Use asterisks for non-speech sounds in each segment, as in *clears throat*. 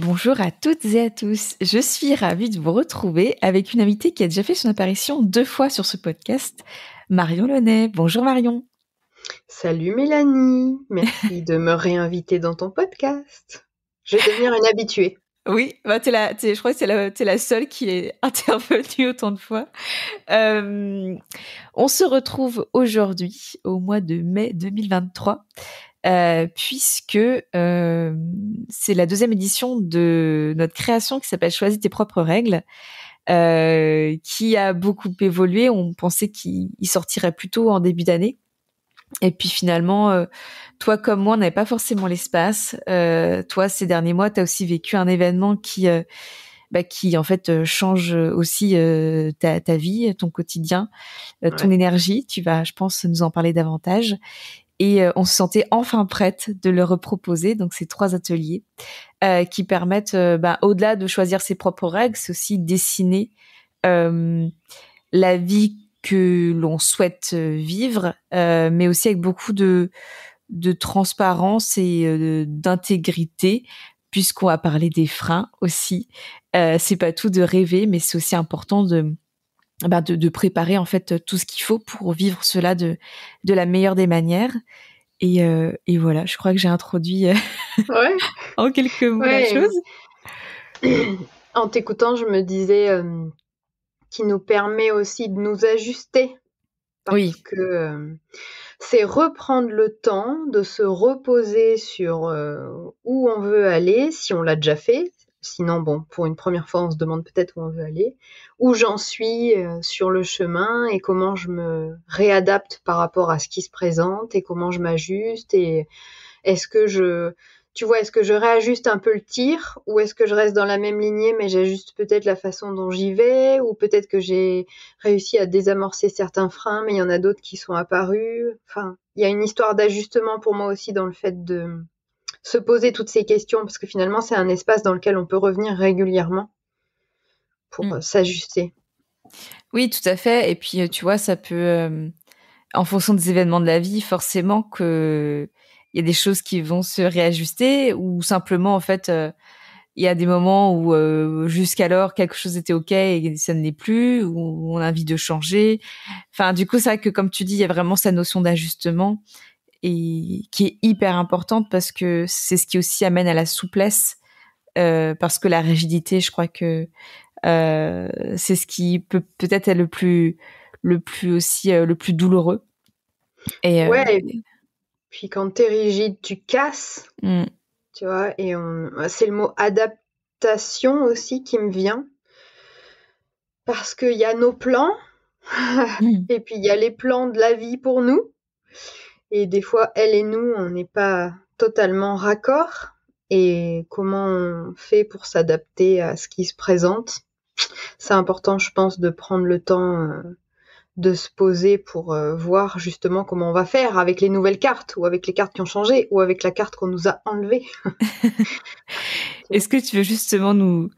Bonjour à toutes et à tous. Je suis ravie de vous retrouver avec une invitée qui a déjà fait son apparition deux fois sur ce podcast, Marion Launay. Bonjour Marion. Salut Mélanie. Merci *laughs* de me réinviter dans ton podcast. Je vais devenir une habituée. Oui, bah, la, je crois que c'est la, es la seule qui est *laughs* intervenue autant de fois. Euh, on se retrouve aujourd'hui, au mois de mai 2023, euh, puisque euh, c'est la deuxième édition de notre création qui s'appelle Choisis tes propres règles, euh, qui a beaucoup évolué. On pensait qu'il sortirait plutôt en début d'année. Et puis finalement, toi comme moi, on n'avait pas forcément l'espace. toi, ces derniers mois, tu as aussi vécu un événement qui... Bah, qui en fait change aussi ta, vie, ton quotidien, ton énergie. Tu vas, je pense, nous en parler davantage et euh, on se sentait enfin prête de le reproposer donc ces trois ateliers euh, qui permettent euh, bah, au-delà de choisir ses propres règles c'est aussi dessiner la vie que l'on souhaite vivre mais aussi avec beaucoup de de transparence et d'intégrité puisqu'on a parlé des freins aussi c'est pas tout de rêver mais c'est aussi important de bah, de, préparer en fait tout ce qu'il faut pour vivre cela de, la meilleure des manières. Euh, et, voilà, je crois que j'ai introduit euh, *laughs* en quelques mots la chose. *clears throat* En t'écoutant, je me disais euh, qui nous permet aussi de nous ajuster. Parce oui. que c'est reprendre le temps de se reposer sur où on veut aller, si on l'a déjà fait, Sinon, bon, pour une première fois, on se demande peut-être où on veut aller, où j'en suis euh, sur le chemin et comment je me réadapte par rapport à ce qui se présente et comment je m'ajuste et est-ce que je, tu vois, est-ce que je réajuste un peu le tir ou est-ce que je reste dans la même lignée mais j'ajuste peut-être la façon dont j'y vais ou peut-être que j'ai réussi à désamorcer certains freins mais il y en a d'autres qui sont apparus. Enfin, il y a une histoire d'ajustement pour moi aussi dans le fait de se poser toutes ces questions, parce que finalement, c'est un espace dans lequel on peut revenir régulièrement pour mm. euh, s'ajuster. Oui, tout à fait. Et puis, euh, tu vois, ça peut, euh, en fonction des événements de la vie, forcément que y a des choses qui vont se réajuster ou simplement, en fait, il y a des moments où jusqu'alors quelque chose était ok et ça ne l'est plus, ou on a envie de changer. Enfin, du coup, c'est vrai que comme tu dis, il y a vraiment cette notion d'ajustement et qui est hyper importante parce que c'est ce qui aussi amène à la souplesse euh, parce que la rigidité, je crois que euh, c'est ce qui peut peut-être être le plus le plus aussi euh, le plus douloureux. Et, ouais. puis quand tu es rigide, tu casses. Mmh. Tu vois, et c'est le mot adaptation aussi qui me vient. Parce qu'il y a nos plans, *laughs* mmh. et puis il y a les plans de la vie pour nous. Et des fois, elle et nous, on n'est pas totalement raccord. Et comment on fait pour s'adapter à ce qui se présente C'est important, je pense, de prendre le temps euh, de se poser pour euh, voir justement comment on va faire avec les nouvelles cartes ou avec les cartes qui ont changé ou avec la carte qu'on nous a enlevée. *laughs* *laughs* Est-ce que tu veux justement nous,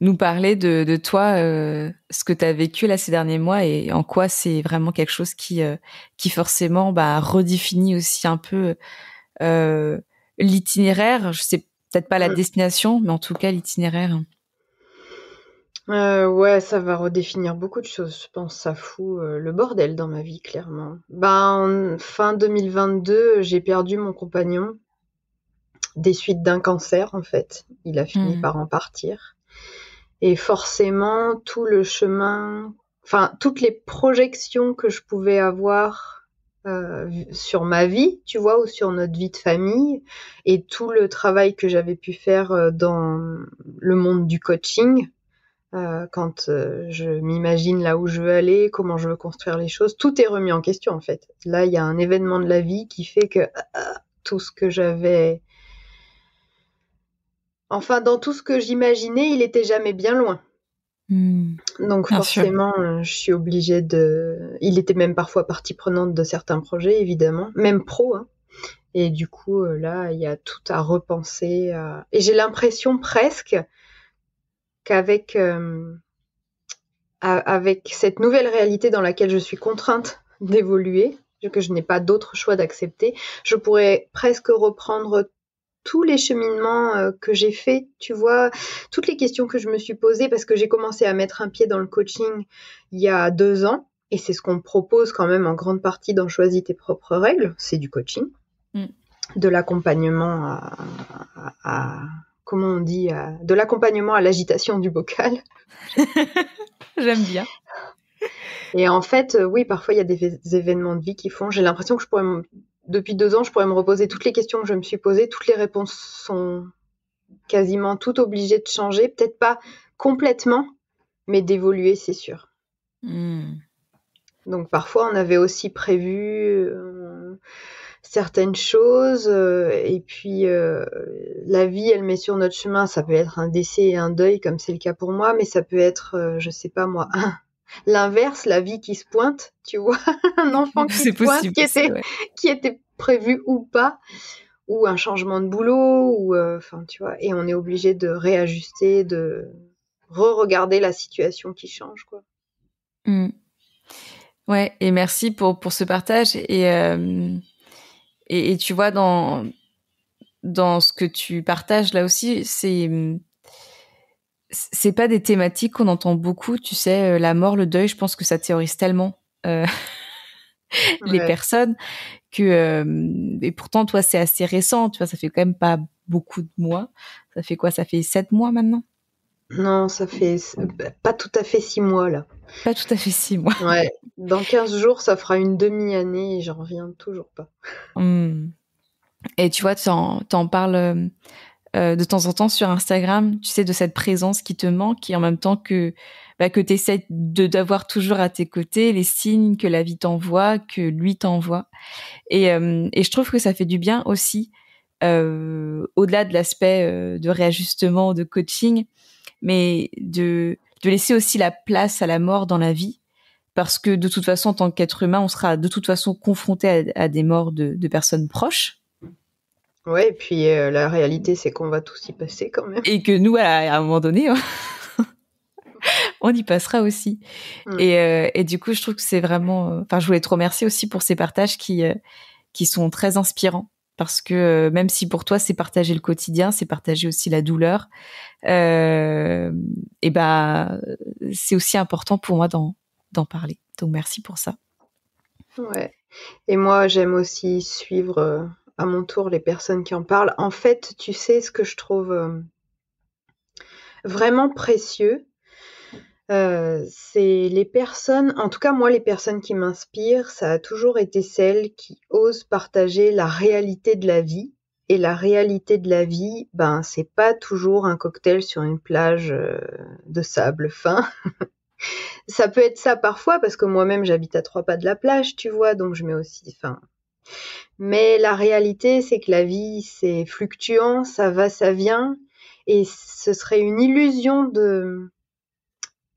nous parler de, toi, euh, ce que tu as vécu là ces derniers mois et en quoi c'est vraiment quelque chose qui, euh, qui forcément bah, redéfinit aussi un peu euh, l'itinéraire. Je sais peut-être pas la destination, mais en tout cas l'itinéraire. ouais, ça va redéfinir beaucoup de choses. Je pense ça fout le bordel dans ma vie, clairement. Ben, fin 2022, j'ai perdu mon compagnon des suites d'un cancer, en fait. Il a fini mmh. par en partir. Et forcément, tout le chemin, enfin, toutes les projections que je pouvais avoir euh, sur ma vie, tu vois, ou sur notre vie de famille, et tout le travail que j'avais pu faire euh, dans le monde du coaching, euh, quand je m'imagine là où je veux aller, comment je veux construire les choses, tout est remis en question en fait. Là, il y a un événement de la vie qui fait que ah, ah, tout ce que j'avais Enfin, dans tout ce que j'imaginais, il était jamais bien loin. Hmm. Donc forcément, euh, je suis obligée de. Il était même parfois partie prenante de certains projets, évidemment, même pro. Hein. Et du coup, euh, là, il y a tout à repenser. Et j'ai l'impression presque qu'avec euh, avec cette nouvelle réalité dans laquelle je suis contrainte d'évoluer, que je n'ai pas d'autre choix d'accepter, je pourrais presque reprendre tous les cheminements euh, que j'ai fait, tu vois, toutes les questions que je me suis posées parce que j'ai commencé à mettre un pied dans le coaching il y a deux ans. Et c'est ce qu'on propose quand même en grande partie dans Choisis tes propres règles, c'est du coaching, mm. de l'accompagnement à, comment on dit, de l'accompagnement à l'agitation du bocal. *laughs* J'aime bien. Et en fait, euh, oui, parfois il y a des événements de vie qui font. J'ai l'impression que je pourrais depuis deux ans, je pourrais me reposer toutes les questions que je me suis posées. Toutes les réponses sont quasiment toutes obligées de changer. Peut-être pas complètement, mais d'évoluer, c'est sûr. Hmm. Donc parfois, on avait aussi prévu euh, certaines choses. Euh, et puis, euh, la vie, elle met sur notre chemin. Ça peut être un décès et un deuil, comme c'est le cas pour moi, mais ça peut être, je sais pas moi, L'inverse, la vie qui se pointe, tu vois, *laughs* un enfant qui se pointe, qui, était, *laughs* qui était prévu ou pas, ou un changement de boulot, ou euh, enfin, tu vois, et on est obligé de réajuster, de re-regarder la situation qui change, quoi. Mmh. Ouais, et merci pour, pour ce partage. Et, euh, et, et, tu vois, dans, dans ce que tu partages là aussi, c'est mmh, c'est pas des thématiques qu'on entend beaucoup, tu sais, euh, la mort, le deuil, je pense que ça théorise tellement euh, *laughs* les personnes que euh, et pourtant toi c'est assez récent, tu vois, ça fait quand même pas beaucoup de mois. Ça fait quoi Ça fait sept mois maintenant Non, ça fait pas tout à fait six mois là. Pas tout à fait six mois. Ouais. Dans 15 jours, ça fera une demi-année et j'en reviens toujours pas. Mmh. Et tu vois, tu en, en, parles euh, de temps en temps sur Instagram, tu sais, de cette présence qui te manque et en même temps que bah, que tu essaies de d'avoir toujours à tes côtés les signes que la vie t'envoie, que lui t'envoie. Et, euh, je trouve que ça fait du bien aussi, euh, au-delà de l'aspect de réajustement, de coaching, mais de, laisser aussi la place à la mort dans la vie. Parce que de toute façon, en tant qu'être humain, on sera de toute façon confronté à, des morts de personnes proches, oui, et puis euh, la réalité, c'est qu'on va tous y passer quand même. Et que nous, à, un moment donné, hein, *laughs* on y passera aussi. Mm. Euh, et, du coup, je trouve que c'est vraiment. Euh, enfin, je voulais te remercier aussi pour ces partages qui, qui sont très inspirants. Parce que même si pour toi c'est partager le quotidien, c'est partager aussi la douleur, et bah, c'est aussi important pour moi d'en parler. Donc merci pour ça. Ouais. Et moi j'aime aussi suivre à mon tour les personnes qui en parlent. En fait, tu sais ce que je trouve euh, vraiment précieux, euh, c'est les personnes, en tout cas moi les personnes qui m'inspirent, ça a toujours été celles qui osent partager la réalité de la vie. Et la réalité de la vie, ben c'est pas toujours un cocktail sur une plage euh, de sable fin. *laughs* ça peut être ça parfois parce que moi-même j'habite à trois pas de la plage, tu vois, donc je mets aussi, enfin, mais la réalité, c'est que la vie, c'est fluctuant, ça va, ça vient, et ce serait une illusion de,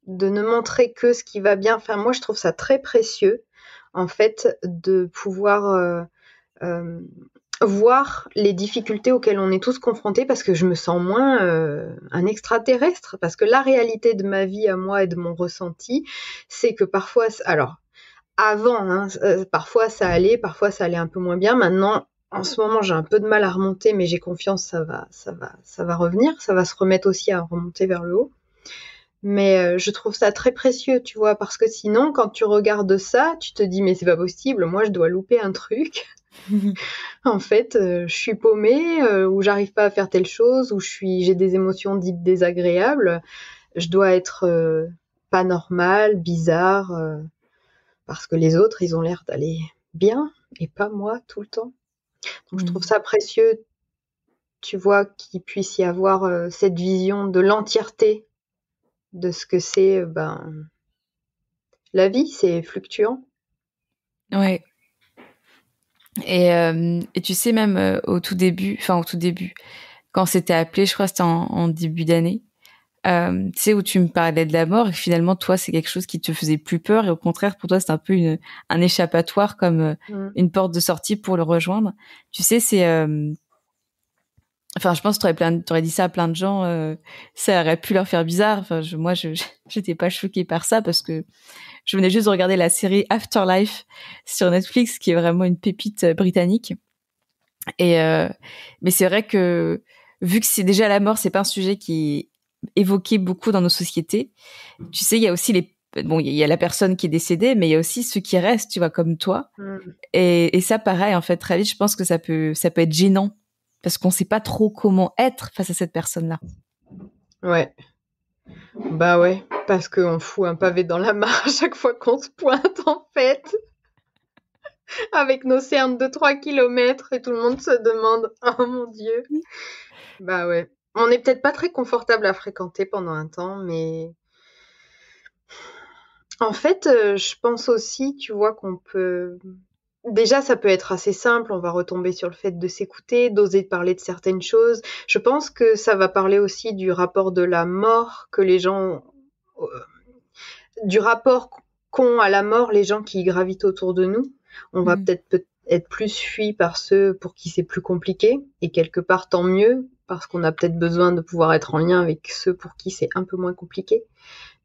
de ne montrer que ce qui va bien. Enfin, moi, je trouve ça très précieux, en fait, de pouvoir euh, euh, voir les difficultés auxquelles on est tous confrontés, parce que je me sens moins euh, un extraterrestre, parce que la réalité de ma vie à moi et de mon ressenti, c'est que parfois, alors, avant. Hein. Euh, parfois ça allait, parfois ça allait un peu moins bien. Maintenant, en ce moment, j'ai un peu de mal à remonter, mais j'ai confiance, ça va, ça va, ça va revenir. Ça va se remettre aussi à remonter vers le haut. Mais euh, je trouve ça très précieux, tu vois, parce que sinon, quand tu regardes ça, tu te dis, mais c'est pas possible, moi je dois louper un truc. *laughs* en fait, euh, je suis paumée, ou j'arrive pas à faire telle chose, ou j'ai des émotions dites désagréables. Je dois être pas normale, bizarre parce que les autres, ils ont l'air d'aller bien et pas moi tout le temps. Donc, je trouve mm. ça précieux, tu vois, qu'il puisse y avoir euh, cette vision de l'entièreté de ce que c'est euh, ben, la vie, c'est fluctuant. Ouais. Et, euh, et, tu sais, même au tout début, enfin au tout début, quand c'était appelé, je crois que c'était en, début d'année, euh, tu sais, où tu me parlais de la mort, et finalement, toi, c'est quelque chose qui te faisait plus peur, et au contraire, pour toi, c'est un peu une, un échappatoire, comme euh, mm. une porte de sortie pour le rejoindre. Tu sais, c'est... Euh, enfin, je pense que tu aurais dit ça à plein de gens, euh, ça aurait pu leur faire bizarre. Enfin, je, moi, je j'étais pas choquée par ça parce que je venais juste de regarder la série Afterlife sur Netflix, qui est vraiment une pépite britannique. Et mais c'est vrai que vu que c'est déjà la mort, c'est pas un sujet qui évoqué beaucoup dans nos sociétés. Tu sais, il y a aussi les bon, il y a la personne qui est décédée, mais il y a aussi ceux qui restent, tu vois, comme toi. Mm. Et, ça, pareil, en fait, très vite, je pense que ça peut, ça peut être gênant parce qu'on ne sait pas trop comment être face à cette personne-là. Ouais. Bah ouais, parce qu'on fout un pavé dans la mare *laughs* à chaque fois qu'on se pointe, en fait. Avec nos cernes de 3 km et tout le monde se demande, oh mon dieu. Bah ouais on n'est peut-être pas très confortable à fréquenter pendant un temps, mais en fait, euh, je pense aussi, tu vois, qu'on peut. Déjà, ça peut être assez simple. On va retomber sur le fait de s'écouter, d'oser parler de certaines choses. Je pense que ça va parler aussi du rapport de la mort que les gens, euh, du rapport qu'ont à la mort les gens qui gravitent autour de nous. On va mmh. peut-être être plus fui par ceux pour qui c'est plus compliqué. Et quelque part, tant mieux parce qu'on a peut-être besoin de pouvoir être en lien avec ceux pour qui c'est un peu moins compliqué.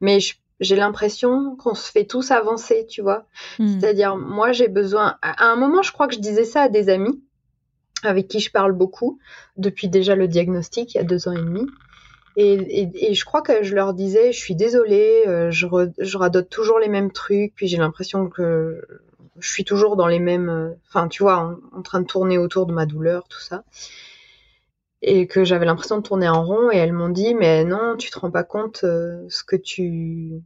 Mais j'ai l'impression qu'on se fait tous avancer, tu vois. Hmm. C'est-à-dire, moi, j'ai besoin. À un moment, je crois que je disais ça à des amis avec qui je parle beaucoup depuis déjà le diagnostic il y a deux ans et demi. Et, je crois que je leur disais, je suis désolée, euh, je, radote toujours les mêmes trucs, puis j'ai l'impression que je suis toujours dans les mêmes, euh, enfin, tu vois, en, train de tourner autour de ma douleur, tout ça et que j'avais l'impression de tourner en rond et elles m'ont dit mais non tu te rends pas compte euh, ce que tu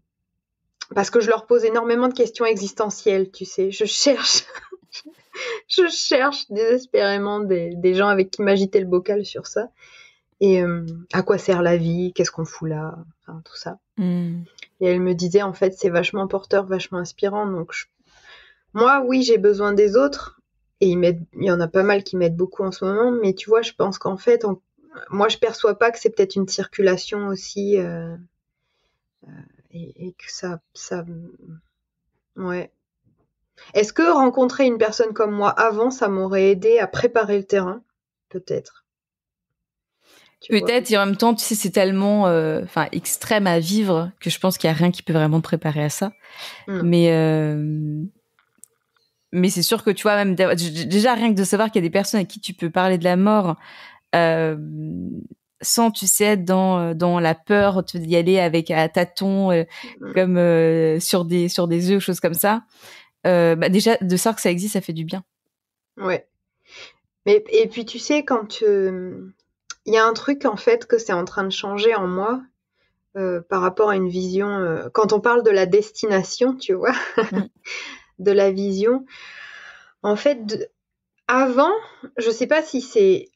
parce que je leur pose énormément de questions existentielles tu sais je cherche *laughs* je cherche désespérément des, gens avec qui m'agiter le bocal sur ça et euh, à quoi sert la vie qu'est-ce qu'on fout là enfin, tout ça hmm. et elles me disaient en fait c'est vachement porteur vachement inspirant donc moi oui j'ai besoin des autres et il y en a pas mal qui mettent beaucoup en ce moment, mais tu vois, je pense qu'en fait, moi, je perçois pas que c'est peut-être une circulation aussi euh, euh, et, que ça, ouais. Est-ce que rencontrer une personne comme moi avant, ça m'aurait aidé à préparer le terrain, peut-être Peut-être, et en même temps, tu sais, c'est tellement euh, extrême à vivre que je pense qu'il n'y a rien qui peut vraiment te préparer à ça. Hum. Mais, mais c'est sûr que tu vois même déjà rien que de savoir qu'il y a des personnes à qui tu peux parler de la mort euh, sans tu sais être dans euh, dans la peur d'y aller avec à tâtons euh, mmh. comme sur des sur des choses comme ça bah, déjà de savoir que ça existe ça fait du bien ouais mais et puis tu sais quand il y a un truc en fait que c'est en train de changer en moi par rapport à une vision quand on parle de la destination tu vois mmh. *laughs* de la vision. En fait, avant, je sais pas si c'est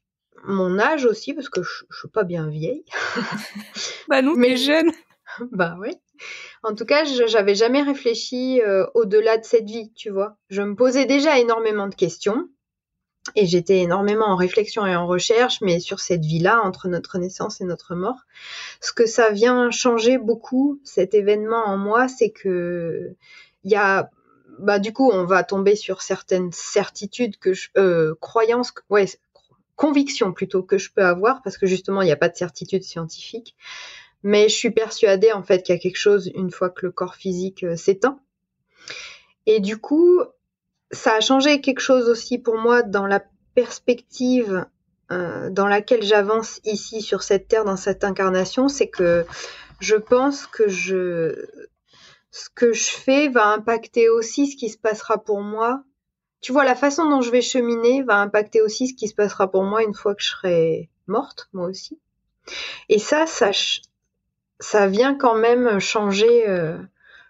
mon âge aussi, parce que je, suis pas bien vieille. *laughs* bah non, mais jeune. *laughs* bah oui. En tout cas, j'avais jamais réfléchi euh, au-delà de cette vie, tu vois. Je me posais déjà énormément de questions et j'étais énormément en réflexion et en recherche, mais sur cette vie-là, entre notre naissance et notre mort. Ce que ça vient changer beaucoup, cet événement en moi, c'est que il y a bah, du coup, on va tomber sur certaines certitudes, que je, euh, croyances, ouais, convictions plutôt que je peux avoir, parce que justement, il n'y a pas de certitude scientifique. Mais je suis persuadée en fait qu'il y a quelque chose une fois que le corps physique euh, s'éteint. Et du coup, ça a changé quelque chose aussi pour moi dans la perspective euh, dans laquelle j'avance ici sur cette terre, dans cette incarnation, c'est que je pense que je ce que je fais va impacter aussi ce qui se passera pour moi. Tu vois, la façon dont je vais cheminer va impacter aussi ce qui se passera pour moi une fois que je serai morte, moi aussi. Et ça, ça, vient quand même changer euh,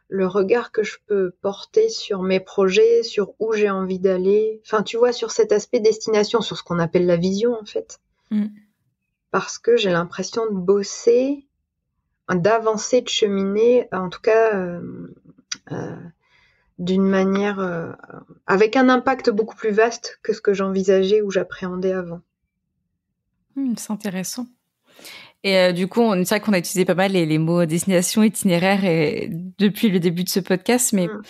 le regard que je peux porter sur mes projets, sur où j'ai envie d'aller. Enfin, tu vois, sur cet aspect destination, sur ce qu'on appelle la vision, en fait. Mm. Parce que j'ai l'impression de bosser d'avancer, de cheminer, en tout cas euh, euh, d'une manière, euh, avec un impact beaucoup plus vaste que ce que j'envisageais ou j'appréhendais avant. Hmm, c'est intéressant. Et du coup, c'est vrai qu'on a utilisé pas mal les, mots destination, itinéraire depuis le début de ce podcast, mais hmm.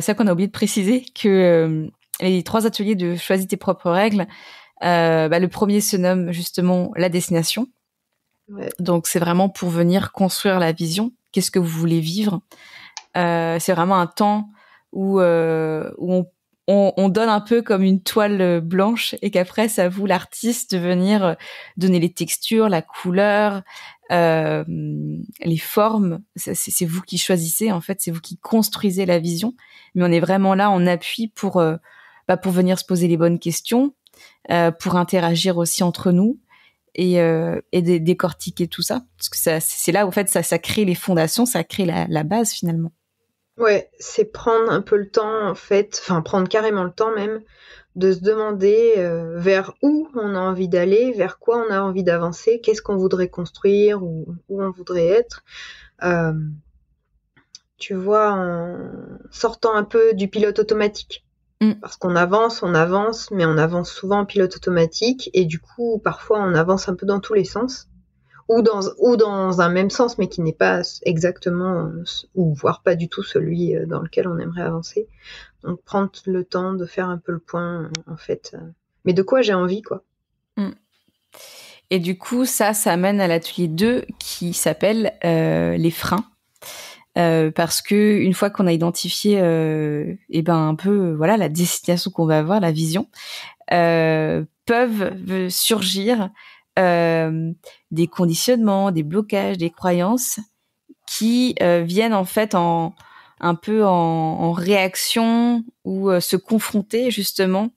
c'est vrai qu'on a oublié de préciser que les trois ateliers de Choisis tes propres règles, bah, le premier se nomme justement la destination, donc c'est vraiment pour venir construire la vision. Qu'est-ce que vous voulez vivre euh, C'est vraiment un temps où, euh, où on, donne un peu comme une toile euh, blanche et qu'après c'est vous l'artiste de venir donner les textures, la couleur, les formes. C'est vous qui choisissez en fait, c'est vous qui construisez la vision. Mais on est vraiment là en appui pour bah, pour venir se poser les bonnes questions, pour interagir aussi entre nous et, euh, et décortiquer tout ça parce que c'est là en fait ça, crée les fondations ça crée la, base finalement ouais c'est prendre un peu le temps en fait enfin prendre carrément le temps même de se demander euh, vers où on a envie d'aller vers quoi on a envie d'avancer qu'est-ce qu'on voudrait construire ou où on voudrait être euh, tu vois en sortant un peu du pilote automatique Mm. Parce qu'on avance, on avance, mais on avance souvent en pilote automatique et du coup, parfois, on avance un peu dans tous les sens ou dans, ou dans un même sens, mais qui n'est pas exactement, euh, ou voire pas du tout celui euh, dans lequel on aimerait avancer. Donc, prendre le temps de faire un peu le point, en fait. Euh. Mais de quoi j'ai envie, quoi. Mm. Et du coup, ça, ça amène à l'atelier 2 qui s'appelle les freins. Euh, parce que une fois qu'on a identifié, euh, eh ben un peu euh, voilà la destination qu'on va avoir, la vision, euh, peuvent surgir des conditionnements, des blocages, des croyances qui viennent en fait en un peu en, réaction ou se confronter justement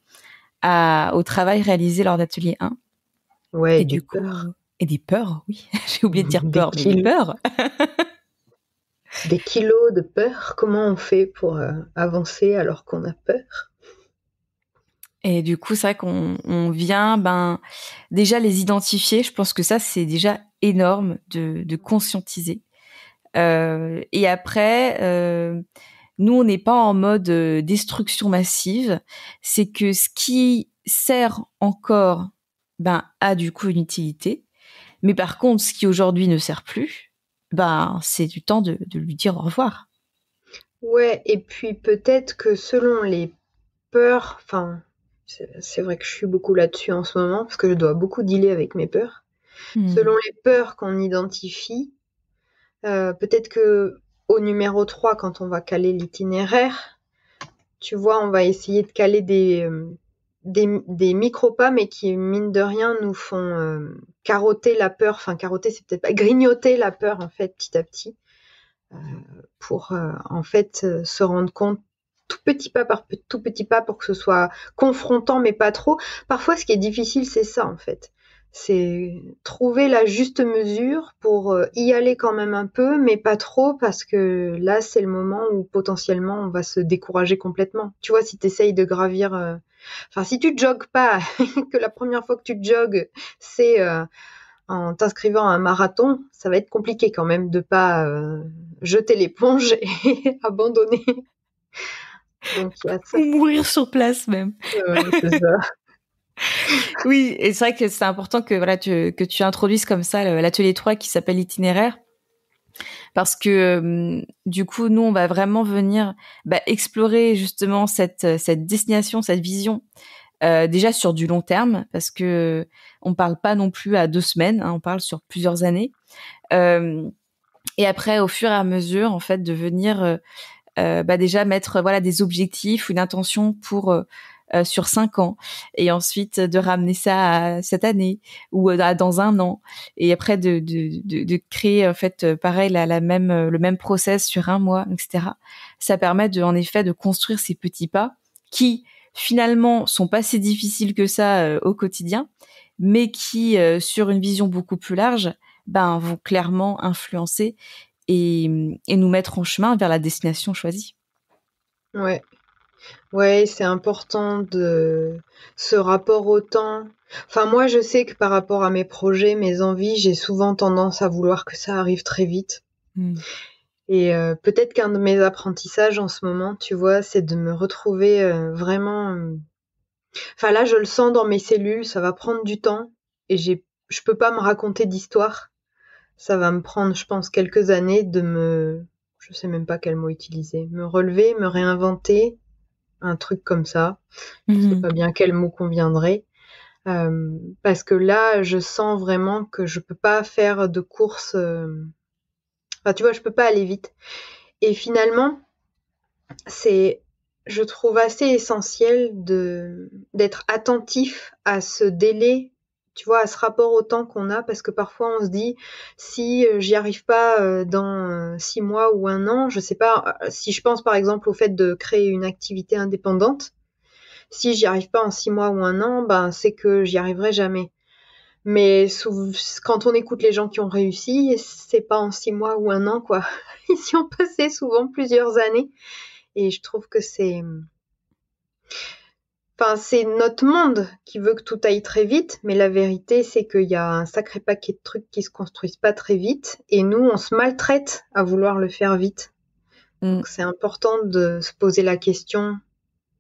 au travail réalisé lors d'atelier 1. Ouais, et, du peurs. et des peurs, oui. *laughs* J'ai oublié de dire peur, peurs, des peurs. *laughs* des kilos de peur. Comment on fait pour euh, avancer alors qu'on a peur Et du coup, c'est vrai qu'on vient ben, déjà les identifier. Je pense que ça, c'est déjà énorme de, conscientiser. Euh, et après, euh, nous, on n'est pas en mode destruction massive. C'est que ce qui sert encore ben, a du coup une utilité. Mais par contre, ce qui aujourd'hui ne sert plus, ben, c'est du temps de, lui dire au revoir. Ouais, et puis peut-être que selon les peurs, enfin, c'est vrai que je suis beaucoup là-dessus en ce moment parce que je dois beaucoup dealer avec mes peurs. Hmm. Selon les peurs qu'on identifie, euh, peut-être que au numéro 3, quand on va caler l'itinéraire, tu vois, on va essayer de caler des, euh, des, des micro-pas, mais qui, mine de rien, nous font euh, carotter la peur, enfin carotter, c'est peut-être pas, grignoter la peur, en fait, petit à petit, euh, pour, euh, en fait, euh, se rendre compte tout petit pas par tout petit pas pour que ce soit confrontant, mais pas trop. Parfois, ce qui est difficile, c'est ça, en fait. C'est trouver la juste mesure pour y aller quand même un peu, mais pas trop, parce que là, c'est le moment où potentiellement on va se décourager complètement. Tu vois, si tu essayes de gravir Enfin, si tu jogues pas, *laughs* que la première fois que tu jogues, c'est euh, en t'inscrivant à un marathon, ça va être compliqué quand même de pas euh, jeter l'éponge *laughs* et abandonner. Ou mourir sur place même. *laughs* oui, et c'est vrai que c'est important que voilà tu, que tu introduises comme ça l'atelier 3 qui s'appelle itinéraire parce que du coup, nous, on va vraiment venir bah, explorer justement cette, euh, cette destination, cette vision. Euh, déjà sur du long terme parce que on parle pas non plus à deux semaines, hein, on parle sur plusieurs années. et après, au fur et à mesure, en fait, de venir euh, bah, déjà mettre voilà des objectifs ou une intention pour euh, sur cinq ans et ensuite de ramener ça à cette année ou euh, dans un an et après de, créer en fait euh, pareil la, même le même process sur un mois etc ça permet de en effet de construire ces petits pas qui finalement sont pas si difficiles que ça au quotidien mais qui sur une vision beaucoup plus large ben vont clairement influencer et, et nous mettre en chemin vers la destination choisie. Ouais, Ouais, c'est important de ce rapport au temps. Enfin, moi, je sais que par rapport à mes projets, mes envies, j'ai souvent tendance à vouloir que ça arrive très vite. Hmm. Et euh, peut-être qu'un de mes apprentissages en ce moment, tu vois, c'est de me retrouver euh, vraiment. Euh, enfin, là, je le sens dans mes cellules, ça va prendre du temps et j'ai, je peux pas me raconter d'histoire. Ça va me prendre, je pense, quelques années de me, je sais même pas quel mot utiliser, me relever, me réinventer un truc comme ça. je ne sais mhm. pas bien quel mot conviendrait. Euh, parce que là, je sens vraiment que je peux pas faire de course. Euh, enfin, tu vois, je peux pas aller vite. Et finalement, c'est, je trouve assez essentiel de d'être attentif à ce délai tu vois, à ce rapport au temps qu'on a, parce que parfois on se dit, si euh, j'y arrive pas euh, dans euh, six mois ou un an, je sais pas, si je pense par exemple au fait de créer une activité indépendante, si j'y arrive pas en six mois ou un an, ben c'est que j'y arriverai jamais. Mais quand on écoute les gens qui ont réussi, c'est pas en six mois ou un an, quoi. Ils y ont passé souvent plusieurs années. Et je trouve que c'est, Enfin, c'est notre monde qui veut que tout aille très vite, mais la vérité, c'est qu'il y a un sacré paquet de trucs qui se construisent pas très vite, et nous, on se maltraite à vouloir le faire vite. Mm. Donc, c'est important de se poser la question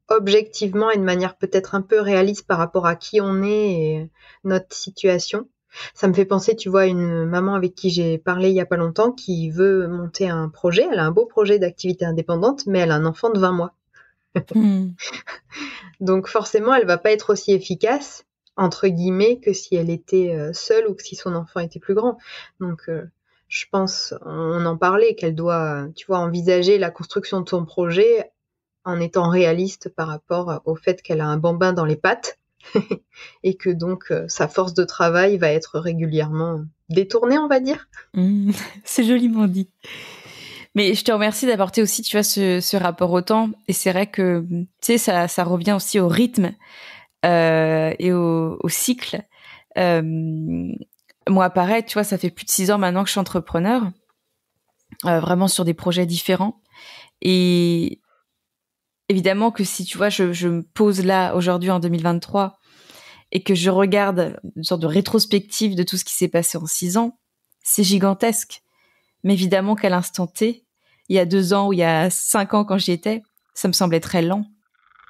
objectivement et de manière peut-être un peu réaliste par rapport à qui on est et notre situation. Ça me fait penser, tu vois, une maman avec qui j'ai parlé il y a pas longtemps qui veut monter un projet. Elle a un beau projet d'activité indépendante, mais elle a un enfant de 20 mois. Hmm. *laughs* Donc forcément, elle va pas être aussi efficace entre guillemets que si elle était euh, seule ou que si son enfant était plus grand. Donc euh, je pense, on en parlait, qu'elle doit, tu vois, envisager la construction de son projet en étant réaliste par rapport au fait qu'elle a un bambin dans les pattes *laughs* et que donc euh, sa force de travail va être régulièrement détournée, on va dire. Hmm. *laughs* c'est joliment dit. Mais je te remercie d'apporter aussi, tu vois, ce, ce rapport au temps. Et c'est vrai que, tu sais, ça, ça revient aussi au rythme euh, et au, cycle. Euh, moi, pareil, tu vois, ça fait plus de six ans maintenant que je suis entrepreneur, euh, vraiment sur des projets différents. Et évidemment que si, tu vois, je, je me pose là aujourd'hui en 2023 et que je regarde une sorte de rétrospective de tout ce qui s'est passé en six ans, c'est gigantesque. Mais évidemment qu'à l'instant T, il y a deux ans ou il y a cinq ans quand j'y étais, ça me semblait très lent.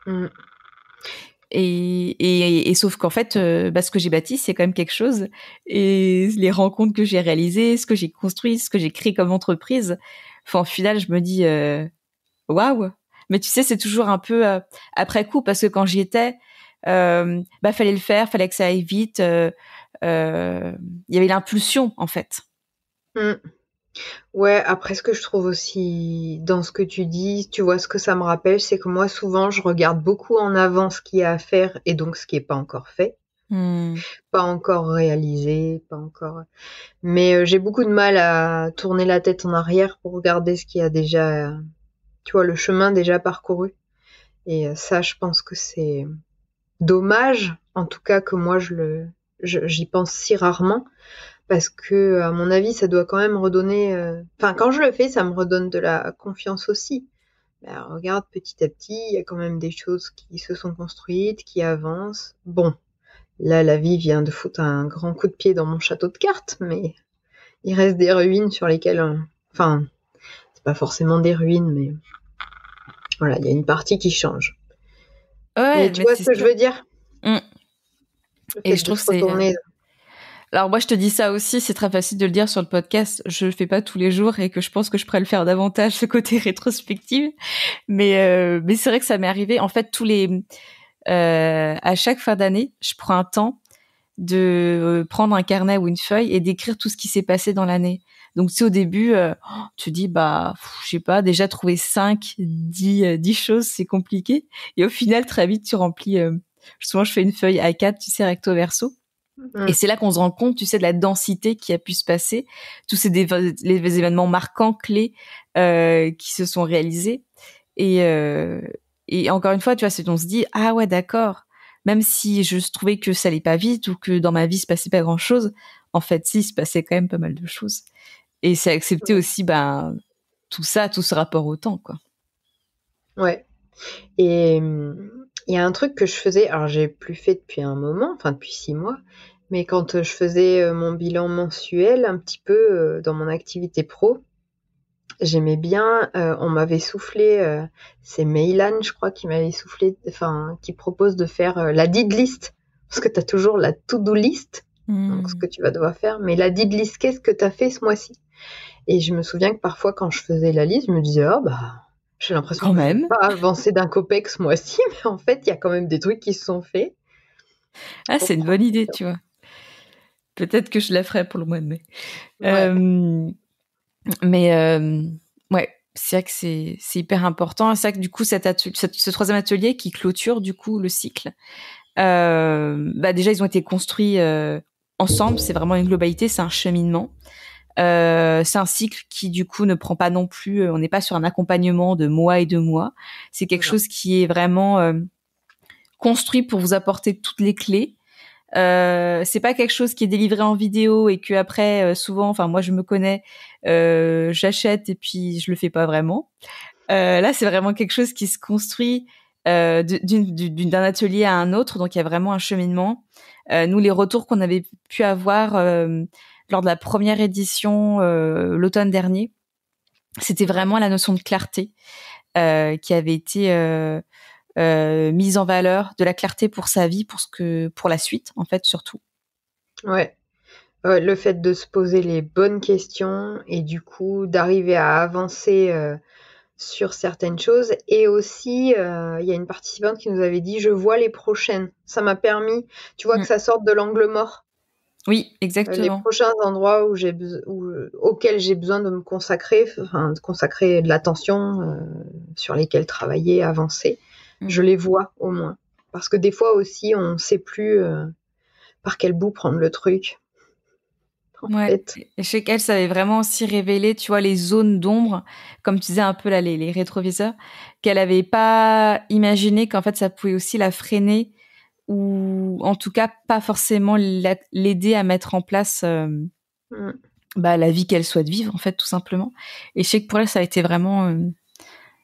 Mm. Et, sauf qu'en fait, euh, bah, ce que j'ai bâti, c'est quand même quelque chose. Et les rencontres que j'ai réalisées, ce que j'ai construit, ce que j'ai créé comme entreprise, enfin, au final, je me dis, euh, waouh, Mais tu sais, c'est toujours un peu euh, après coup parce que quand j'y étais, euh, bah, fallait le faire, fallait que ça aille vite. Il y avait l'impulsion en fait. Mm. Ouais, après ce que je trouve aussi dans ce que tu dis, tu vois, ce que ça me rappelle, c'est que moi, souvent, je regarde beaucoup en avant ce qu'il y a à faire et donc ce qui n'est pas encore fait, hmm. pas encore réalisé, pas encore. Mais euh, j'ai beaucoup de mal à tourner la tête en arrière pour regarder ce qu'il y a déjà, tu vois, le chemin déjà parcouru. Et euh, ça, je pense que c'est dommage, en tout cas que moi, je le, j'y pense si rarement, parce que à mon avis ça doit quand même redonner euh, enfin quand je le fais ça me redonne de la confiance aussi bah, regarde petit à petit il y a quand même des choses qui se sont construites qui avancent bon là la vie vient de foutre un grand coup de pied dans mon château de cartes mais il reste des ruines sur lesquelles enfin c'est pas forcément des ruines mais voilà il y a une partie qui change ouais, tu vois ce que je veux dire mm. Et je trouve que c'est alors moi, je te dis ça aussi, c'est très facile de le dire sur le podcast. Je le fais pas tous les jours et que je pense que je pourrais le faire davantage ce *laughs* côté rétrospective. Mais euh, mais c'est vrai que ça m'est arrivé. En fait, tous les euh, à chaque fin d'année, je prends un temps de euh, prendre un carnet ou une feuille et d'écrire tout ce qui s'est passé dans l'année. Donc tu au début, oh, tu dis bah je sais pas, déjà trouver 5, 10, 10 choses, c'est compliqué. Et au final, très vite, tu remplis. souvent, je fais une feuille A4, tu sais, recto verso. Et mm. c'est là qu'on se rend compte, tu sais, de la densité qui a pu se passer, tous ces les événements marquants, clés euh, qui se sont réalisés. Et, euh, et encore une fois, tu vois, on se dit ah ouais, d'accord. Même si je trouvais que ça allait pas vite ou que dans ma vie il se passait pas grand chose, en fait, si, il se passait quand même pas mal de choses. Et c'est accepter aussi, ben, tout ça, tout ce rapport au temps, quoi. Ouais. Et hum, il y a un truc que je faisais, alors j'ai plus fait depuis un moment, enfin depuis six mois, mais quand euh, je faisais euh, mon bilan mensuel un petit peu euh, dans mon activité pro, j'aimais bien, on m'avait soufflé, c'est Meylan, je crois qui m'avait soufflé, enfin qui propose de faire la did list, parce que tu as toujours la to-do list, donc hmm. ce que tu vas devoir faire, mais la did list, qu'est-ce que tu as fait ce mois-ci Et je me souviens que parfois quand je faisais la liste, je me disais, oh bah j'ai l'impression que même. pas avancé d'un COPEX ce mois-ci, *laughs* mais en fait, il y a quand même des trucs qui se sont faits. Ah, c'est une bonne idée, tu vois. Peut-être que je la ferai pour le mois de mai. Euh, mais euh, ouais, c'est vrai que c'est, hyper important. C'est vrai que du coup, ce troisième atelier qui clôture du coup le cycle, euh, bah déjà, ils ont été construits euh, ensemble. C'est vraiment une globalité, c'est un cheminement. Euh, c'est un cycle qui du coup ne prend pas non plus, euh, on n'est pas sur un accompagnement de mois et de mois. C'est quelque chose qui est vraiment euh, construit pour vous apporter toutes les clés. Euh, c'est pas quelque chose qui est délivré en vidéo et que après souvent, enfin moi je me connais, j'achète et puis je le fais pas vraiment. là c'est vraiment quelque chose qui se construit euh, d'un atelier à un autre, donc il y a vraiment un cheminement. Euh, nous, les retours qu'on avait pu avoir euh, lors de la première édition euh, l'automne dernier. C'était vraiment la notion de clarté euh, qui avait été euh, mise en valeur, de la clarté pour sa vie, pour ce que, pour la suite en fait surtout. Ouais, le fait de se poser les bonnes questions et du coup d'arriver à avancer sur certaines choses. Et aussi, il y a une participante qui nous avait dit Je vois les prochaines. Ça m'a permis, tu vois, mm. que ça sorte de l'angle mort. Oui, euh, exactement. Les prochains endroits où j'ai euh, auxquels j'ai besoin de me consacrer, enfin, de consacrer de l'attention, euh, sur lesquels travailler, avancer, mm. je les vois au moins. Parce que des fois aussi, on ne sait plus par quel bout prendre le truc. ouais. Et chez elle, ça avait vraiment aussi révélé, tu vois, les zones d'ombre, comme tu disais un peu là, les, les rétroviseurs, qu'elle n'avait pas imaginé qu'en fait, ça pouvait aussi la freiner ou en tout cas pas forcément l'aider à mettre en place euh, mm. bah, la vie qu'elle souhaite vivre en fait tout simplement. Et je sais que pour elle ça a été vraiment euh,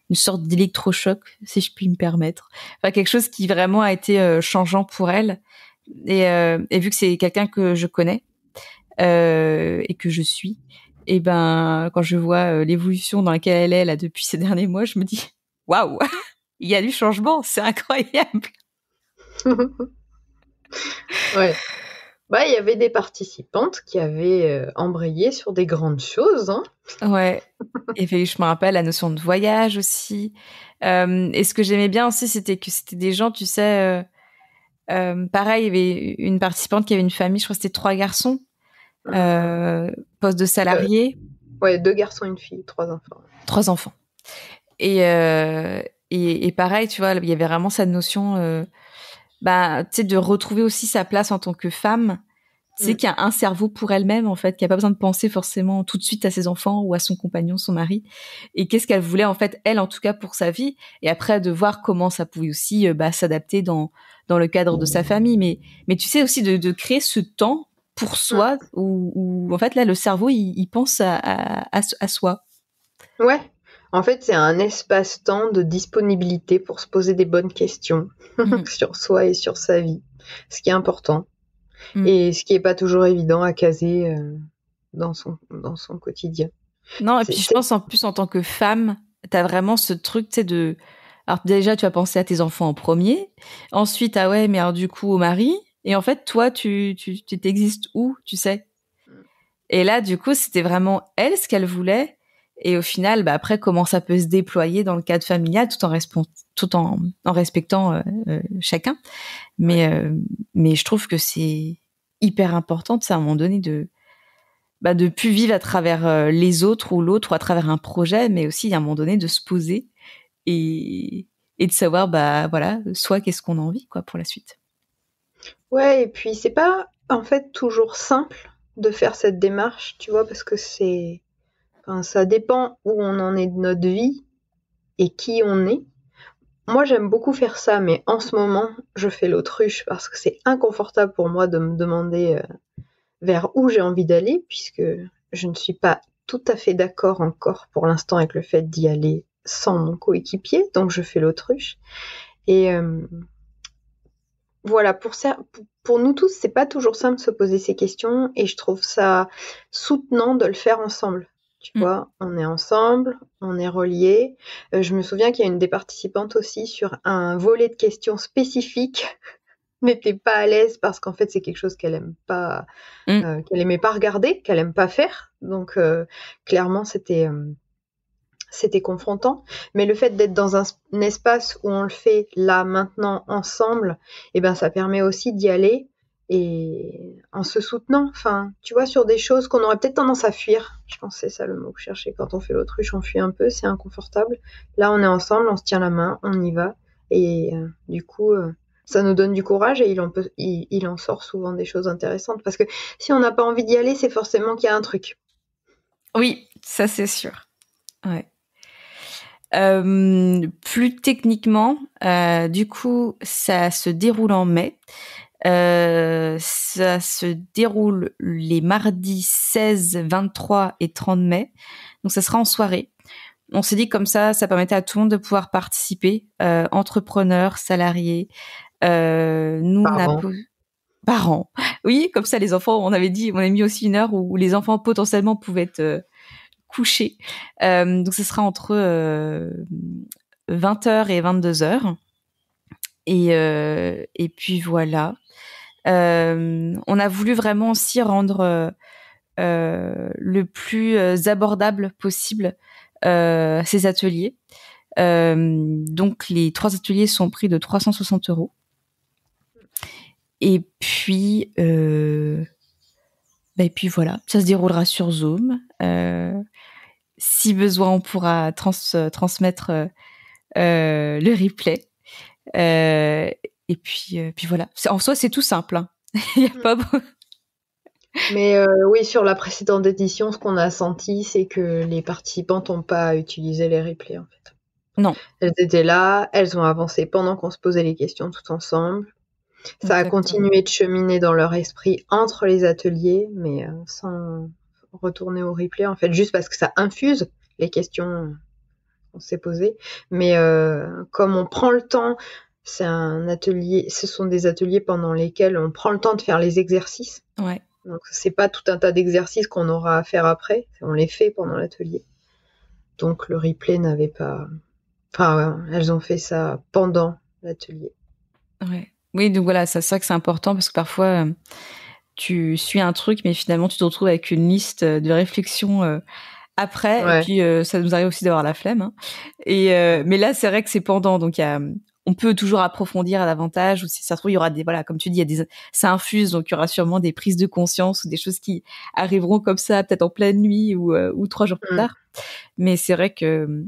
une sorte d'électrochoc si je puis me permettre, enfin quelque chose qui vraiment a été euh, changeant pour elle. Et, et vu que c'est quelqu'un que je connais et que je suis, et ben quand je vois l'évolution dans laquelle elle est là depuis ces *laughs* derniers mois, je me dis waouh, *laughs* il y a du changement, c'est incroyable. *laughs* ouais. Bah, il y avait des participantes qui avaient euh, embrayé sur des grandes choses. Hein. Ouais. Et puis, je me rappelle la notion de voyage aussi. Euh, et ce que j'aimais bien aussi, c'était que c'était des gens, tu sais, euh, pareil, il y avait une participante qui avait une famille, je crois que c'était trois garçons, ah. poste de salarié. ouais, deux garçons, une fille, trois enfants. Trois enfants. Et, et, pareil, tu vois, il y avait vraiment cette notion bah, tu de retrouver aussi sa place en tant que femme, tu sais, mm. qui a un cerveau pour elle-même, en fait, qui a pas besoin de penser forcément tout de suite à ses enfants ou à son compagnon, son mari, et qu'est-ce qu'elle voulait, en fait, elle, en tout cas, pour sa vie, et après, de voir comment ça pouvait aussi euh, bah, s'adapter dans, dans le cadre de sa famille. Mais, mais tu sais, aussi de, de créer ce temps pour mm. soi, où, en fait, là, le cerveau, il, pense à, à, à soi. Ouais, en fait, c'est un espace-temps de disponibilité pour se poser des bonnes questions mhm. *laughs* sur soi et sur sa vie, ce qui est important mhm. et ce qui n'est pas toujours évident à caser euh, dans, son, dans son quotidien. Non, et puis je pense en plus en tant que femme, tu as vraiment ce truc, tu sais, de... Alors déjà, tu as pensé à tes enfants en premier, ensuite, ah ouais, mais alors du coup au mari, et en fait, toi, tu t'existes tu, où, tu sais mm. Et là, du coup, c'était vraiment elle ce qu'elle voulait, et au final, bah après, comment ça peut se déployer dans le cadre familial tout en, tout en, en respectant euh, euh, chacun. Mais, euh, mais je trouve que c'est hyper important, c'est à un moment donné de bah, de plus vivre à travers les autres ou l'autre ou à travers un projet, mais aussi à un moment donné de se poser et, et de savoir, bah voilà, soit qu'est-ce qu'on a envie quoi pour la suite. Ouais, et puis c'est pas en fait toujours simple de faire cette démarche, tu vois, parce que c'est ça dépend où on en est de notre vie et qui on est. Moi, j'aime beaucoup faire ça, mais en ce moment, je fais l'autruche parce que c'est inconfortable pour moi de me demander euh, vers où j'ai envie d'aller, puisque je ne suis pas tout à fait d'accord encore pour l'instant avec le fait d'y aller sans mon coéquipier, donc je fais l'autruche. Et euh, voilà, pour, pour nous tous, c'est pas toujours simple de se poser ces questions, et je trouve ça soutenant de le faire ensemble. Tu vois, on est ensemble, on est reliés. Euh, je me souviens qu'il y a une des participantes aussi sur un volet de questions spécifiques n'était *laughs* pas à l'aise parce qu'en fait c'est quelque chose qu'elle aime pas mm. euh, qu'elle aimait pas regarder qu'elle aime pas faire donc euh, clairement c'était c'était confrontant mais le fait d'être dans un, espace où on le fait là maintenant ensemble et eh ben ça permet aussi d'y aller et en se soutenant, enfin, tu vois, sur des choses qu'on aurait peut-être tendance à fuir. Je pense que c'est ça le mot que je cherchais. Quand on fait l'autruche, on fuit un peu, c'est inconfortable. Là, on est ensemble, on se tient la main, on y va. Et euh, du coup, euh, ça nous donne du courage et il en, peut, en sort souvent des choses intéressantes. Parce que si on n'a pas envie d'y aller, c'est forcément qu'il y a un truc. Oui, ça c'est sûr. Ouais. Euh, plus techniquement, du coup, ça se déroule en mai. Euh, ça se déroule les mardis 16, 23 et 30 mai. Donc ça sera en soirée. On s'est dit comme ça, ça permettait à tout le monde de pouvoir participer, euh, entrepreneurs, salariés. Euh, nous, parents. parents. Oui, comme ça, les enfants, on avait dit, on a mis aussi une heure où, les enfants potentiellement pouvaient être couchés. donc ce sera entre 20h et 22h. Et, et puis voilà. Euh, on a voulu vraiment aussi rendre euh, euh, le plus abordable possible ces ateliers. donc les trois ateliers sont pris de 360 euros. Et puis, euh, et ben, puis voilà, ça se déroulera sur Zoom. si besoin, on pourra transmettre le replay. Et puis, euh, puis voilà. En soi, c'est tout simple. Hein. *laughs* Il y a mm. pas. *laughs* Mais euh, oui, sur la précédente édition, ce qu'on a senti, c'est que les participantes n'ont pas utilisé les replays, en fait. Non. Elles étaient là, elles ont avancé pendant qu'on se posait les questions tout ensemble. Ça a continué de cheminer dans leur esprit entre les ateliers, mais euh, sans retourner au replay, en fait, juste parce que ça infuse les questions qu'on s'est posées. Mais comme on prend le temps c'est un atelier, ce sont des ateliers pendant lesquels on prend le temps de faire les exercices. Ouais. Donc c'est pas tout un tas d'exercices qu'on aura à faire après, on les fait pendant l'atelier. Donc le replay n'avait pas, enfin elles ont fait ça pendant l'atelier. Oui, donc voilà, c'est ça que c'est important parce que parfois euh, tu suis un truc, mais finalement tu te retrouves avec une liste de réflexions. Euh, après. Et puis euh, ça nous arrive aussi d'avoir la flemme. Hein. Et mais là, c'est vrai que c'est pendant. Donc il y a, on peut toujours approfondir à davantage ou si ça trouve il y aura des voilà comme tu dis il y a des ça infuse donc il y aura sûrement des prises de conscience ou des choses qui arriveront comme ça peut-être en pleine nuit ou, euh, trois jours plus mm. tard mais c'est vrai que euh,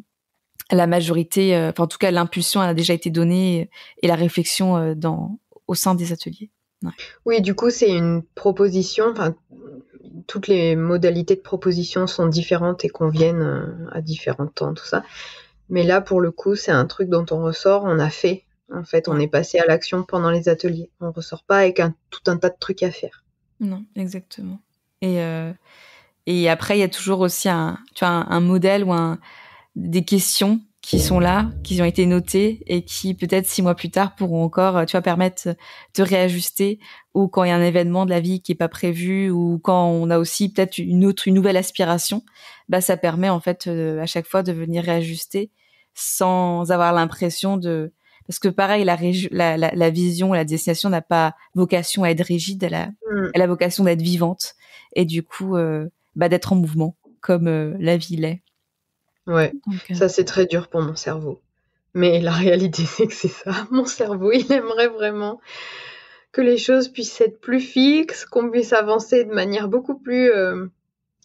la majorité euh, en tout cas l'impulsion elle a déjà été donnée et la réflexion dans au sein des ateliers oui du coup c'est une proposition enfin toutes les modalités de proposition sont différentes et conviennent à différents temps tout ça mais là, pour le coup, c'est un truc dont on ressort, on a fait. En fait, on est passé à l'action pendant les ateliers. On ne ressort pas avec tout un tas de trucs à faire. Non, exactement. Et, euh, et après, il y a toujours aussi un, tu vois, un modèle ou un, des questions qui sont là, qui ont été notés et qui peut-être six mois plus tard pourront encore, euh, tu vois, permettre de réajuster ou quand il y a un événement de la vie qui est pas prévu ou quand on a aussi peut-être une autre, une nouvelle aspiration, bah ça permet en fait euh, à chaque fois de venir réajuster sans avoir l'impression de parce que pareil la, vision, la destination n'a pas vocation à être rigide, elle a, mm. vocation d'être vivante et du coup euh, bah d'être en mouvement comme la vie l'est. Ouais, euh, ça c'est très dur pour mon cerveau. Mais la *laughs* réalité c'est que c'est ça. Mon cerveau, il aimerait vraiment que les choses puissent être plus fixes, qu'on puisse avancer de manière beaucoup plus, euh,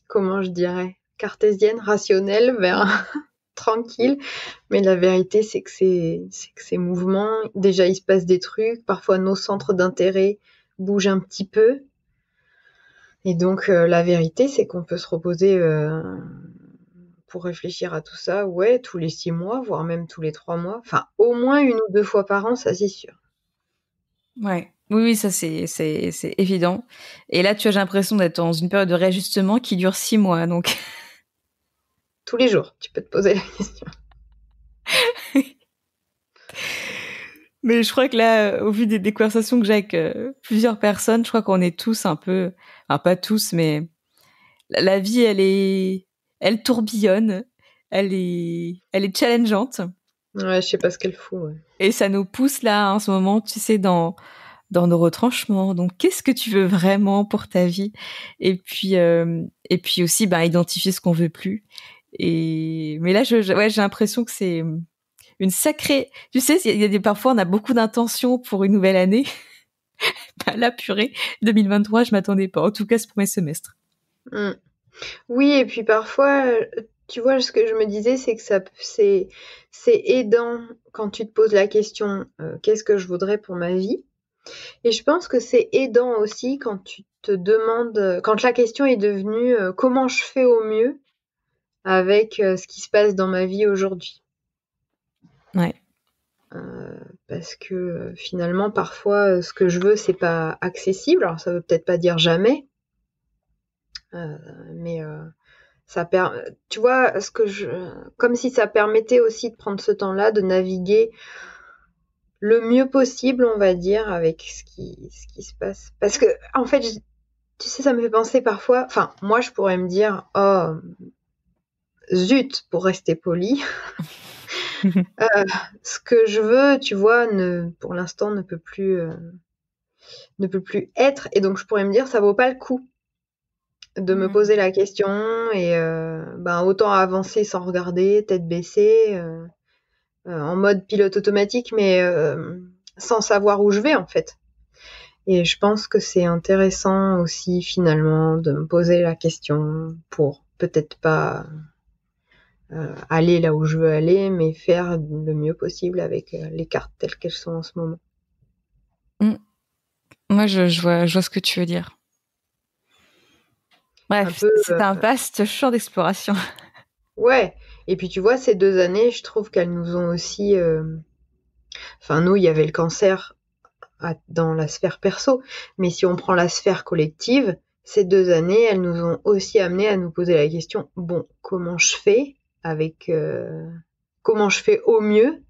comment je dirais, cartésienne, rationnelle, vers *laughs* tranquille. Mais la vérité, c'est que c'est, que ces mouvements, déjà, il se passe des trucs. Parfois, nos centres d'intérêt bougent un petit peu. Et donc, euh, la vérité, c'est qu'on peut se reposer pour réfléchir à tout ça, ouais, tous les six mois, voire même tous les trois mois. Enfin, au moins une ou deux fois par an, ça c'est sûr. Ouais. Oui, oui, ça c'est, c'est, évident. Et là, tu as l'impression d'être dans une période de réajustement qui dure six mois, donc. *laughs* Tous les jours, tu peux te poser la question. *laughs* Mais je crois que là, au vu des, conversations que j'ai avec euh, plusieurs personnes, je crois qu'on est tous un peu, enfin pas tous, mais la vie, elle est, elle tourbillonne, elle est, elle est challengeante. Ouais, je sais pas ce qu'elle fout. Et ça nous pousse là en ce moment, tu sais, dans dans nos retranchements. Donc, qu'est-ce que tu veux vraiment pour ta vie Et puis, euh, et puis aussi, ben, identifier ce qu'on veut plus. Et mais là, je, j'ai l'impression que c'est une sacrée. Tu sais, il y a des parfois, on a beaucoup d'intentions pour une nouvelle année. *laughs* La là, purée, 2023, je m'attendais pas. En tout cas, ce mes semestre. Hum. Oui et puis parfois, euh, tu vois, ce que je me disais, c'est que ça c'est c'est aidant quand tu te poses la question, euh, «Qu'est-ce que je voudrais pour ma vie?» et je pense que c'est aidant aussi quand tu te demandes, euh, quand la question est devenue, «Comment je fais au mieux avec, ce qui se passe dans ma vie aujourd'hui?» Ouais. parce que, finalement, parfois, ce que je veux, c'est pas accessible. Alors ça veut peut-être pas dire jamais euh, mais euh, ça permet, tu vois, ce que je, comme si ça permettait aussi de prendre ce temps-là, de naviguer le mieux possible, on va dire, avec ce qui, ce qui se passe. Parce que, en fait, tu sais, ça me fait penser parfois, enfin, moi, je pourrais me dire, oh, zut, pour rester poli. *laughs* Euh, ce que je veux, tu vois, ne, pour l'instant, ne peut plus, ne peut plus être. Et donc, je pourrais me dire, ça vaut pas le coup de me mmh. poser la question et euh, ben, autant avancer sans regarder, tête baissée, euh, euh, en mode pilote automatique, mais euh, sans savoir où je vais en fait. Et je pense que c'est intéressant aussi finalement de me poser la question pour peut-être pas aller là où je veux aller, mais faire le mieux possible avec les cartes telles qu'elles sont en ce moment. Mmh. Moi, je, vois, je vois ce que tu veux dire. Bref, c'est un euh, vaste champ d'exploration. *laughs* Ouais. Et puis tu vois, ces deux années, je trouve qu'elles nous ont aussi. Euh, enfin, nous, il y avait le cancer dans la sphère perso, mais si on prend la sphère collective, ces deux années, elles nous ont aussi amené à nous poser la question bon, comment je fais avec. Euh, comment je fais au mieux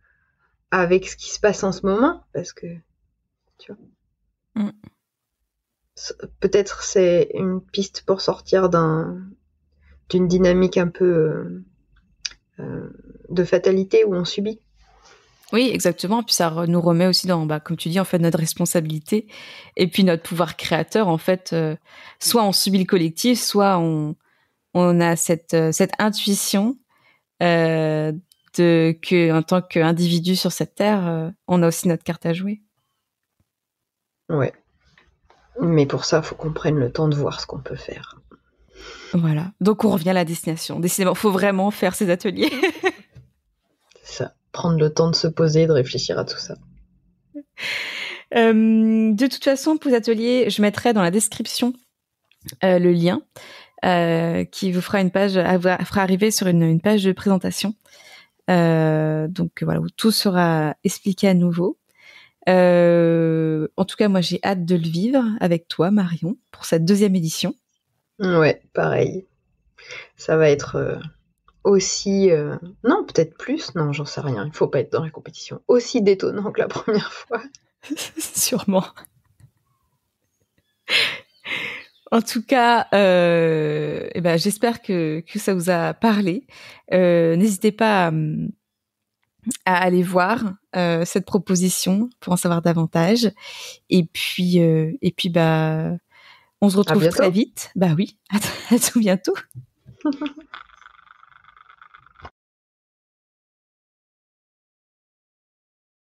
avec ce qui se passe en ce moment Parce que. Tu vois. Mm peut-être c'est une piste pour sortir d'une dynamique un peu euh, euh, de fatalité où on subit. Oui, exactement. Puis ça nous remet aussi dans, bah, comme tu dis, en fait, notre responsabilité et puis notre pouvoir créateur. En fait, euh, soit on subit le collectif, soit on, a cette, intuition euh, de que en tant qu'individu sur cette terre, on a aussi notre carte à jouer. Ouais, mais pour ça, il faut qu'on prenne le temps de voir ce qu'on peut faire. Voilà. Donc on revient à la destination. Décidément, faut vraiment faire ces ateliers. *laughs* C'est ça. Prendre le temps de se poser, de réfléchir à tout ça. Euh, de toute façon, pour les ateliers, je mettrai dans la description euh, le lien euh, qui vous fera une page, fera arriver sur une, une page de présentation. donc voilà, où tout sera expliqué à nouveau. Euh, en tout cas, moi, j'ai hâte de le vivre avec toi, Marion, pour cette deuxième édition. Ouais, pareil. Ça va être euh, aussi, euh, non, peut-être plus, non, j'en sais rien. Il faut pas être dans la compétition aussi détonnant que la *laughs* première fois. *laughs* Sûrement. En tout cas, eh ben, j'espère que, ça vous a parlé. N'hésitez pas à, à aller voir euh, cette proposition pour en savoir davantage. Et puis, euh, et puis bah, on se retrouve très vite. Bah oui, *laughs* à tout bientôt. *laughs*